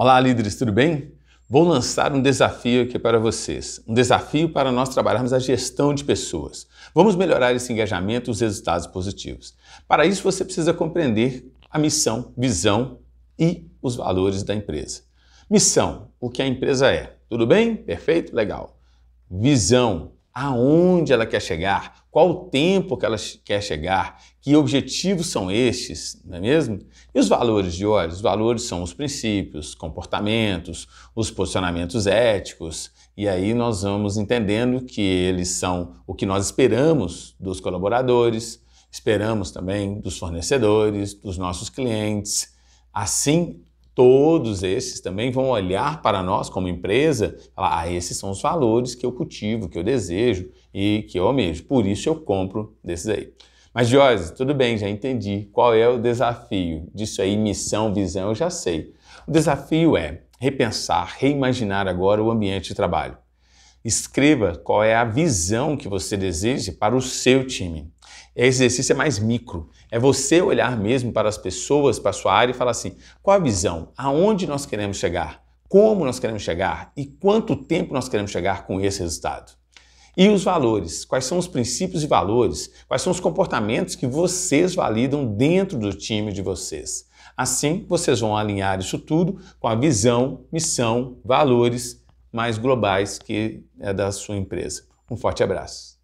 Olá, líderes, tudo bem? Vou lançar um desafio aqui para vocês. Um desafio para nós trabalharmos a gestão de pessoas. Vamos melhorar esse engajamento e os resultados positivos. Para isso, você precisa compreender a missão, visão e os valores da empresa. Missão, o que a empresa é. Tudo bem? Perfeito? Legal. Visão, aonde ela quer chegar, qual o tempo que ela quer chegar, que objetivos são estes, não é mesmo? E os valores de hoje? Os valores são os princípios, comportamentos, os posicionamentos éticos, e aí nós vamos entendendo que eles são o que nós esperamos dos colaboradores, esperamos também dos fornecedores, dos nossos clientes. Assim, todos esses também vão olhar para nós como empresa, falar, ah, esses são os valores que eu cultivo, que eu desejo e que eu almejo. Por isso eu compro desses aí. Mas, Jorge, tudo bem, já entendi qual é o desafio disso aí, missão, visão, eu já sei. O desafio é repensar, reimaginar agora o ambiente de trabalho. Escreva qual é a visão que você deseja para o seu time. Esse é exercício é mais micro. É você olhar mesmo para as pessoas, para a sua área e falar assim: qual a visão? Aonde nós queremos chegar? Como nós queremos chegar? E quanto tempo nós queremos chegar com esse resultado? E os valores? Quais são os princípios e valores? Quais são os comportamentos que vocês validam dentro do time de vocês? Assim, vocês vão alinhar isso tudo com a visão, missão, valores mais globais que é da sua empresa. Um forte abraço.